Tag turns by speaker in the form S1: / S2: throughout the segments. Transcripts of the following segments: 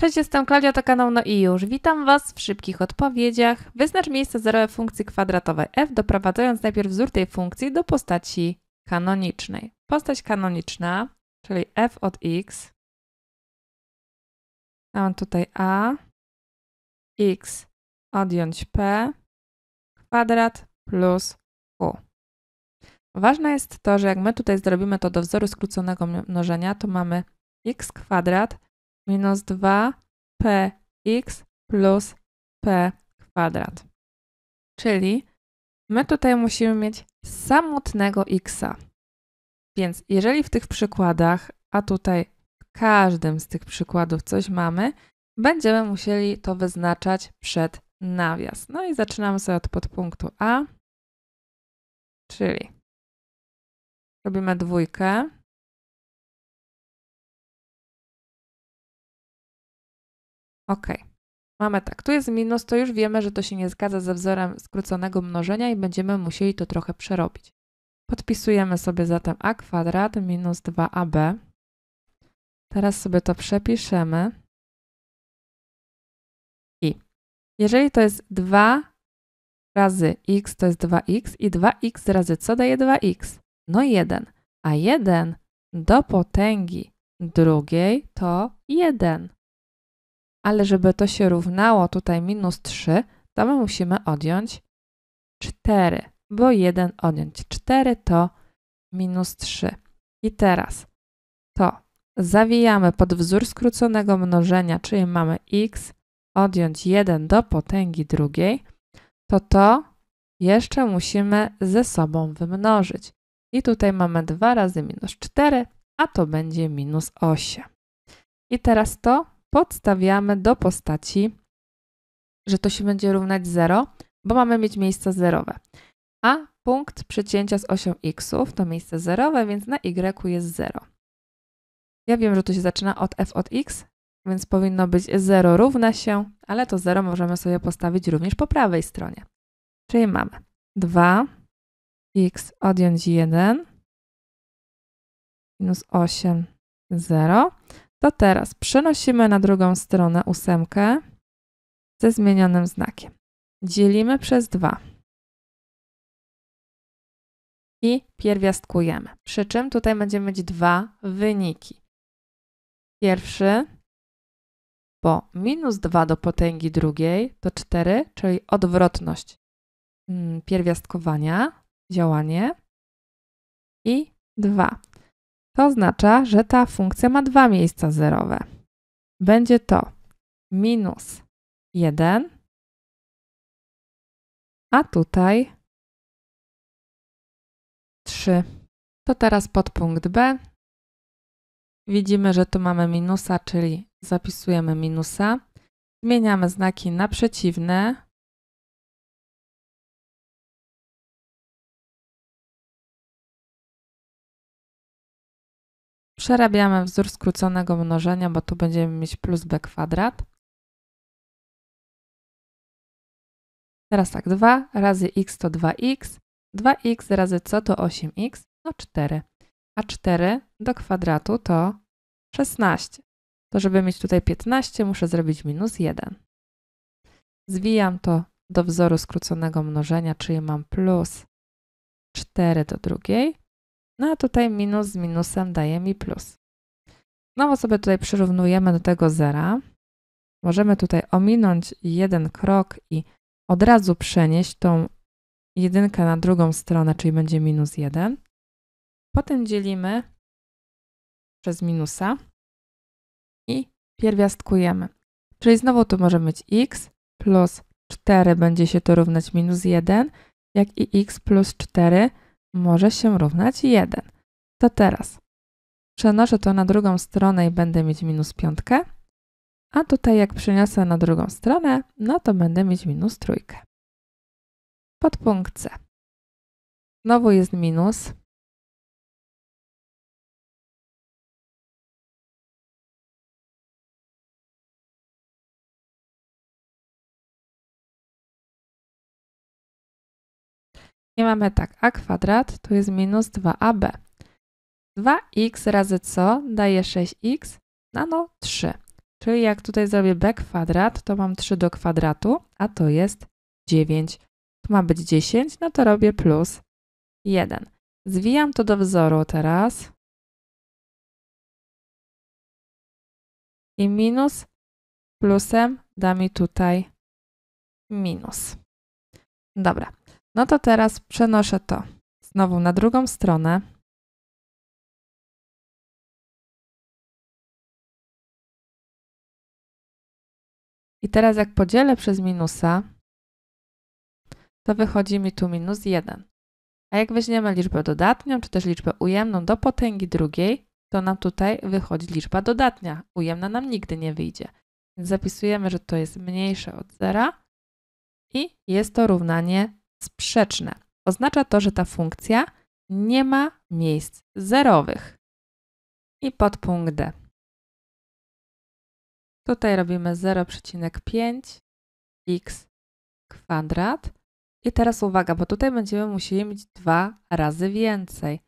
S1: Cześć, jestem Klaudia, to kanał No i już. Witam Was w szybkich odpowiedziach. Wyznacz miejsce zerowe funkcji kwadratowej f, doprowadzając najpierw wzór tej funkcji do postaci kanonicznej. Postać kanoniczna, czyli f od x. Mam tutaj a, x odjąć p, kwadrat plus q. Ważne jest to, że jak my tutaj zrobimy to do wzoru skróconego mnożenia, to mamy x kwadrat minus 2px plus p kwadrat. Czyli my tutaj musimy mieć samotnego x'a. Więc jeżeli w tych przykładach, a tutaj w każdym z tych przykładów coś mamy, będziemy musieli to wyznaczać przed nawias. No i zaczynamy sobie od podpunktu A, czyli robimy
S2: dwójkę,
S1: Ok. Mamy tak, tu jest minus, to już wiemy, że to się nie zgadza ze wzorem skróconego mnożenia i będziemy musieli to trochę przerobić. Podpisujemy sobie zatem a kwadrat minus 2ab. Teraz sobie to przepiszemy. I jeżeli to jest 2 razy x, to jest 2x i 2x razy co daje 2x? No 1. A 1 do potęgi drugiej to 1 ale żeby to się równało tutaj minus 3, to my musimy odjąć 4, bo 1 odjąć 4 to minus 3. I teraz to zawijamy pod wzór skróconego mnożenia, czyli mamy x odjąć 1 do potęgi drugiej, to to jeszcze musimy ze sobą wymnożyć. I tutaj mamy 2 razy minus 4, a to będzie minus 8. I teraz to podstawiamy do postaci, że to się będzie równać 0, bo mamy mieć miejsca zerowe. A punkt przecięcia z osią x to miejsce zerowe, więc na y jest 0. Ja wiem, że to się zaczyna od f od x, więc powinno być 0 równa się, ale to 0 możemy sobie postawić również po prawej stronie. Czyli mamy 2, x odjąć 1, minus 8, 0. To teraz przenosimy na drugą stronę ósemkę ze zmienionym znakiem. Dzielimy przez 2 i pierwiastkujemy. Przy czym tutaj będziemy mieć dwa wyniki. Pierwszy, bo minus 2 do potęgi drugiej to 4, czyli odwrotność mm, pierwiastkowania, działanie i 2. To oznacza, że ta funkcja ma dwa miejsca zerowe. Będzie to minus 1,
S2: a tutaj 3. To teraz
S1: podpunkt B. Widzimy, że tu mamy minusa, czyli zapisujemy minusa. Zmieniamy znaki na przeciwne,
S2: Przerabiamy wzór skróconego mnożenia, bo tu będziemy mieć plus
S1: b kwadrat. Teraz tak, 2 razy x to 2x, 2x razy co to 8x, no 4. A 4 do kwadratu to 16. To żeby mieć tutaj 15, muszę zrobić minus 1. Zwijam to do wzoru skróconego mnożenia, czyli mam plus 4 do drugiej no a tutaj minus z minusem daje mi plus. Znowu sobie tutaj przyrównujemy do tego zera. Możemy tutaj ominąć jeden krok i od razu przenieść tą jedynkę na drugą stronę, czyli będzie minus 1. Potem dzielimy przez minusa i pierwiastkujemy. Czyli znowu tu możemy mieć x plus 4 będzie się to równać minus 1, jak i x plus 4 może się równać 1. To teraz przenoszę to na drugą stronę i będę mieć minus piątkę, a tutaj jak przeniosę na drugą stronę, no to będę mieć minus trójkę. Podpunkt C. Znowu jest minus, I mamy tak, a kwadrat to jest minus 2ab. 2x razy co daje 6x? No, no 3. Czyli jak tutaj zrobię b kwadrat, to mam 3 do kwadratu, a to jest 9. Tu ma być 10, no to robię plus 1. Zwijam to do wzoru
S2: teraz. I minus
S1: plusem da mi tutaj minus. Dobra, no to teraz przenoszę to znowu na drugą stronę. I teraz jak podzielę przez minusa, to wychodzi mi tu minus 1. A jak weźmiemy liczbę dodatnią, czy też liczbę ujemną do potęgi drugiej, to nam tutaj wychodzi liczba dodatnia. Ujemna nam nigdy nie wyjdzie. Więc zapisujemy, że to jest mniejsze od zera i jest to równanie sprzeczne. Oznacza to, że ta funkcja nie ma miejsc zerowych. I podpunkt D. Tutaj robimy 0,5x kwadrat. I teraz uwaga, bo tutaj będziemy musieli mieć dwa razy więcej,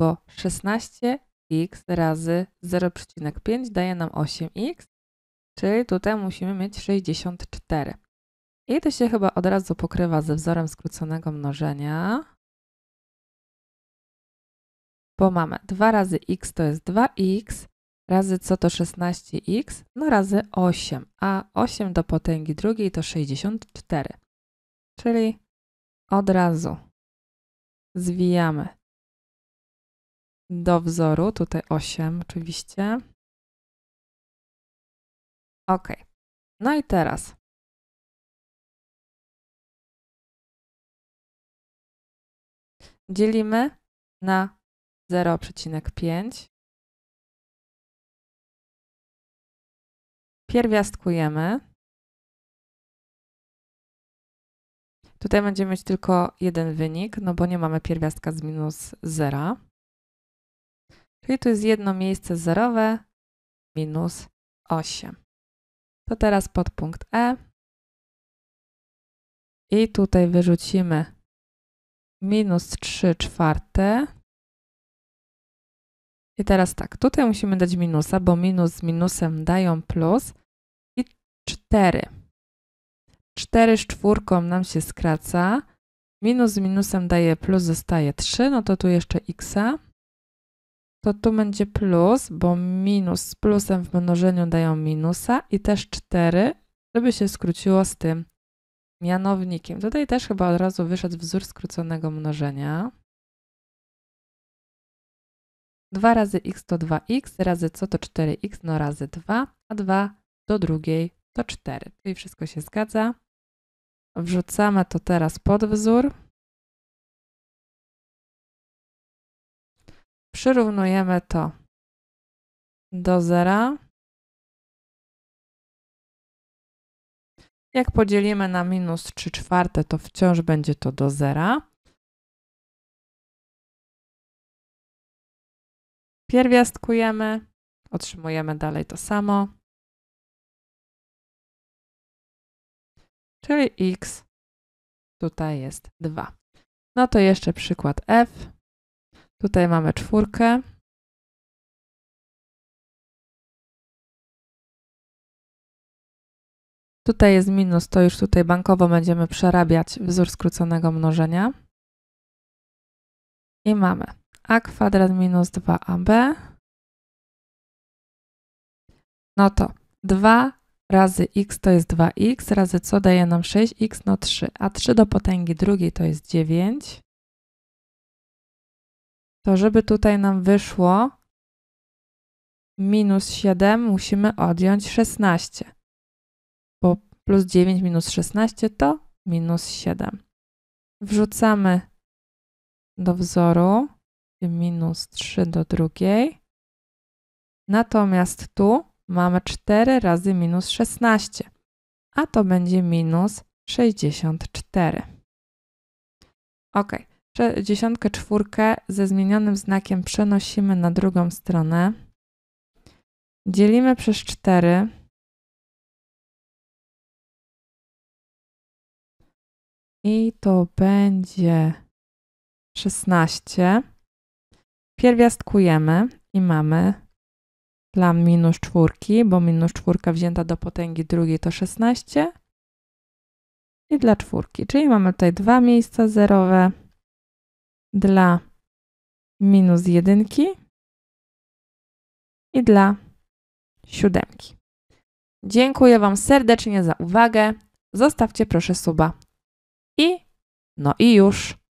S1: bo 16x razy 0,5 daje nam 8x, czyli tutaj musimy mieć 64. I to się chyba od razu pokrywa ze wzorem skróconego mnożenia. Bo mamy 2 razy x to jest 2x, razy co to 16x, no razy 8, a 8 do potęgi drugiej to 64. Czyli od razu zwijamy
S2: do wzoru, tutaj 8 oczywiście. Ok. No i teraz dzielimy na 0,5.
S1: Pierwiastkujemy. Tutaj będziemy mieć tylko jeden wynik, no bo nie mamy pierwiastka z minus 0. Czyli tu jest jedno miejsce zerowe, minus 8.
S2: To teraz podpunkt E. I tutaj
S1: wyrzucimy minus 3 czwarte. I teraz tak, tutaj musimy dać minusa, bo minus z minusem dają plus i 4. 4 z czwórką nam się skraca, minus z minusem daje plus, zostaje 3, no to tu jeszcze x. To tu będzie plus, bo minus z plusem w mnożeniu dają minusa i też 4, żeby się skróciło z tym mianownikiem. Tutaj też chyba od razu wyszedł wzór skróconego mnożenia. 2 razy x to 2x, razy co to 4x, no razy 2, a 2 do drugiej to 4, czyli wszystko się zgadza. Wrzucamy to teraz pod
S2: wzór. Przyrównujemy to do zera. Jak podzielimy na minus 3 czwarte, to wciąż będzie to do zera. Pierwiastkujemy, otrzymujemy dalej to samo. Czyli x tutaj jest 2. No to jeszcze przykład f. Tutaj mamy czwórkę.
S1: Tutaj jest minus, to już tutaj bankowo będziemy przerabiać wzór skróconego mnożenia. I mamy a kwadrat minus 2ab. No to 2 razy x to jest 2x, razy co daje nam 6x, no 3. A 3 do potęgi drugiej to jest 9. To żeby tutaj nam wyszło minus 7, musimy odjąć 16 plus 9 minus 16 to minus 7. Wrzucamy do wzoru minus 3 do drugiej. Natomiast tu mamy 4 razy minus 16, a to będzie minus 64. Ok, dziesiątkę czwórkę ze zmienionym znakiem przenosimy na drugą stronę. Dzielimy przez 4. i to będzie 16. Pierwiastkujemy i mamy dla minus czwórki, bo minus czwórka wzięta do potęgi drugiej to 16 i dla czwórki, czyli mamy tutaj dwa miejsca zerowe dla minus jedynki
S2: i dla siódemki.
S1: Dziękuję Wam serdecznie za uwagę. Zostawcie proszę suba i no i już.